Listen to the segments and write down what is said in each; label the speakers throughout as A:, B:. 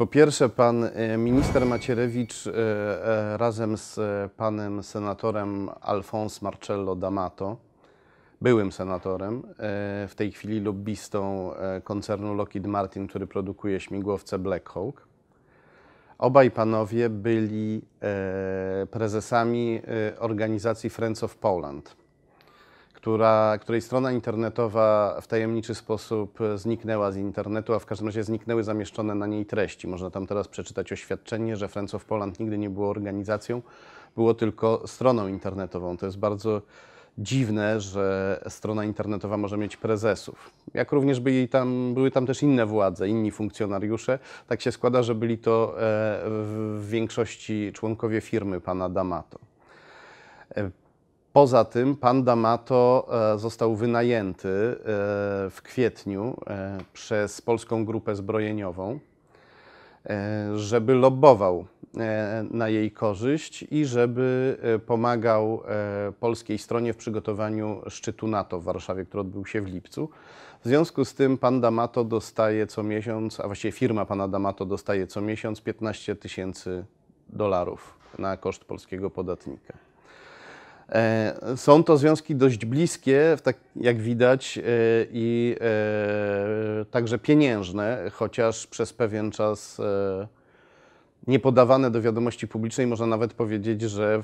A: Po pierwsze, pan e, minister Macierewicz e, e, razem z panem senatorem Alfons Marcello D'Amato, byłym senatorem, w tej chwili lobbystą koncernu Lockheed Martin, który produkuje śmigłowce Black Hawk. Obaj panowie byli prezesami organizacji Friends of Poland która, której strona internetowa w tajemniczy sposób zniknęła z internetu, a w każdym razie zniknęły zamieszczone na niej treści. Można tam teraz przeczytać oświadczenie, że Friends of Poland nigdy nie było organizacją, było tylko stroną internetową. To jest bardzo dziwne, że strona internetowa może mieć prezesów. Jak również byli tam, były tam też inne władze, inni funkcjonariusze. Tak się składa, że byli to e, w większości członkowie firmy pana D'Amato. E, Poza tym pan D'Amato e, został wynajęty e, w kwietniu e, przez Polską Grupę Zbrojeniową, żeby lobbował na jej korzyść i żeby pomagał polskiej stronie w przygotowaniu szczytu NATO w Warszawie, który odbył się w lipcu. W związku z tym pan D'Amato dostaje co miesiąc, a właściwie firma pana D'Amato dostaje co miesiąc 15 tysięcy dolarów na koszt polskiego podatnika. E, są to związki dość bliskie, tak, jak widać, e, i e, także pieniężne, chociaż przez pewien czas niepodawane do wiadomości publicznej, można nawet powiedzieć, że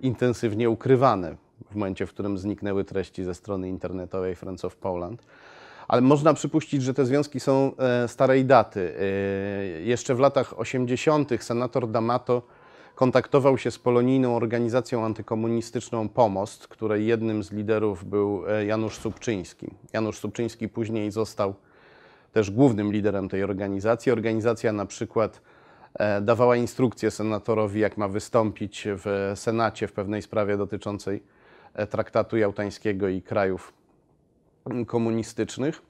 A: intensywnie ukrywane w momencie, w którym zniknęły treści ze strony internetowej Friends of Poland. Ale można przypuścić, że te związki są starej daty. Jeszcze w latach 80. senator D'Amato kontaktował się z polonijną organizacją antykomunistyczną Pomost, której jednym z liderów był e, Janusz Subczyński. Janusz Subczyński później został też głównym liderem tej organizacji. Organizacja na przykład e, dawała instrukcje senatorowi, jak ma wystąpić w Senacie w pewnej sprawie dotyczącej e, traktatu jałtańskiego i krajów mm, komunistycznych.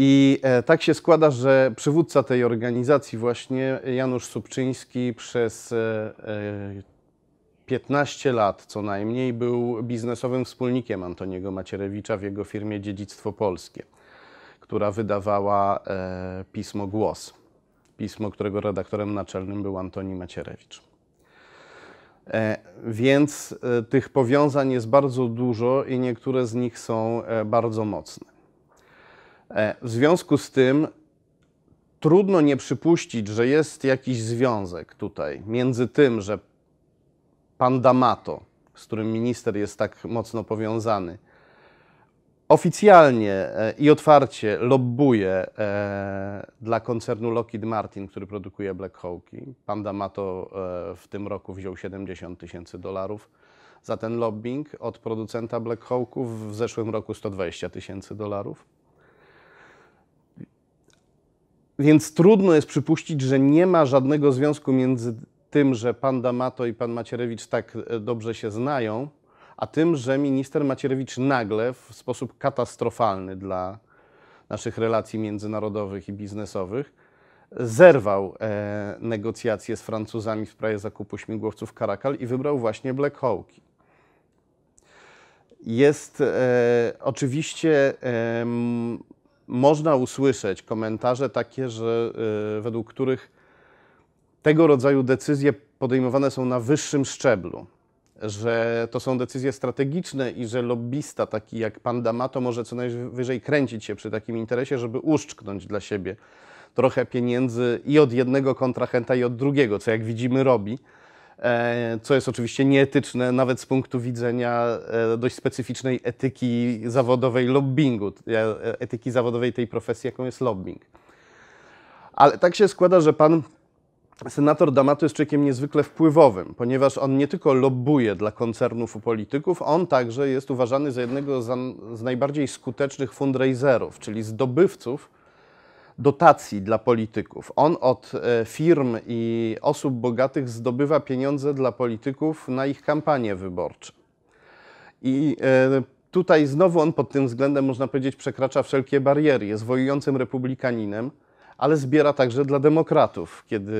A: I e, tak się składa, że przywódca tej organizacji właśnie, Janusz Subczyński, przez 15 e, e, lat co najmniej był biznesowym wspólnikiem Antoniego Macierewicza w jego firmie Dziedzictwo Polskie, która wydawała pismo Głos, pismo, którego redaktorem naczelnym był Antoni Macierewicz. Więc tych powiązań jest bardzo dużo i niektóre z nich są bardzo mocne. E, w związku z tym trudno nie przypuścić, że jest jakiś związek tutaj między tym, że pan D'Amato, z którym minister jest tak mocno powiązany, oficjalnie e, i otwarcie lobbuje e, dla koncernu Lockheed Martin, który produkuje Black Hawki. Pan D'Amato w tym roku wziął 70 tysięcy dolarów za ten lobbying od producenta Black Hawków, w zeszłym roku 120 tysięcy dolarów. Więc trudno jest przypuścić, że nie ma żadnego związku między tym, że pan D'Amato i pan Macierewicz tak e, dobrze się znają, a tym, że minister Macierewicz nagle w sposób katastrofalny dla naszych relacji międzynarodowych i biznesowych zerwał e, negocjacje z Francuzami w sprawie zakupu śmigłowców Caracal i wybrał właśnie Black Hawki. Jest e, oczywiście e, można usłyszeć komentarze takie, że y, według których tego rodzaju decyzje podejmowane są na wyższym szczeblu, że to są decyzje strategiczne i że lobbysta taki jak pan D'Amato może co najwyżej kręcić się przy takim interesie, żeby uszczknąć dla siebie trochę pieniędzy i od jednego kontrahenta i od drugiego, co jak widzimy robi. E, co jest oczywiście nieetyczne nawet z punktu widzenia e, dość specyficznej etyki zawodowej lobbyingu, e, etyki zawodowej tej profesji, jaką jest lobbying. Ale tak się składa, że pan Senator D'Amato jest człowiekiem niezwykle wpływowym, ponieważ on nie tylko lobbuje dla koncernów u polityków, on także jest uważany za jednego z najbardziej skutecznych fundraiserów, czyli zdobywców dotacji dla polityków. On od e, firm i osób bogatych zdobywa pieniądze dla polityków na ich kampanie wyborcze. I e, tutaj znowu on pod tym względem, można powiedzieć, przekracza wszelkie bariery. Jest wojującym republikaninem, ale zbiera także dla demokratów, kiedy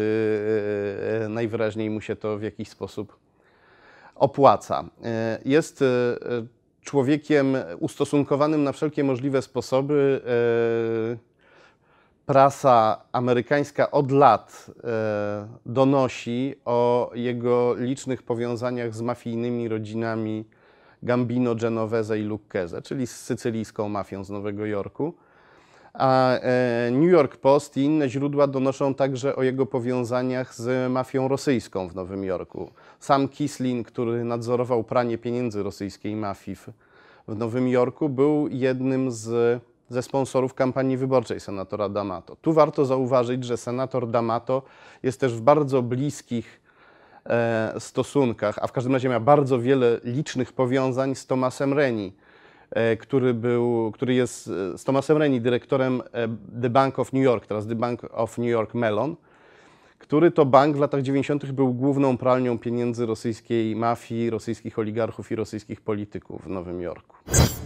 A: e, najwyraźniej mu się to w jakiś sposób opłaca. Jest człowiekiem ustosunkowanym na wszelkie możliwe sposoby prasa amerykańska od lat e, donosi o jego licznych powiązaniach z mafijnymi rodzinami Gambino, Genovese i Lucchese, czyli z sycylijską mafią z Nowego Jorku. A e, New York Post i inne źródła donoszą także o jego powiązaniach z mafią rosyjską w Nowym Jorku. Sam Kislin, który nadzorował pranie pieniędzy rosyjskiej mafii w, w Nowym Jorku, był jednym z ze sponsorów kampanii wyborczej senatora D'Amato. Tu warto zauważyć, że senator D'Amato jest też w bardzo bliskich e, stosunkach, a w każdym razie ma bardzo wiele licznych powiązań z Tomasem Reni, e, który, był, który jest e, z Tomasem Reni dyrektorem e, The Bank of New York, teraz The Bank of New York Mellon, który to bank w latach 90. był główną pralnią pieniędzy rosyjskiej mafii, rosyjskich oligarchów i rosyjskich polityków w Nowym Jorku.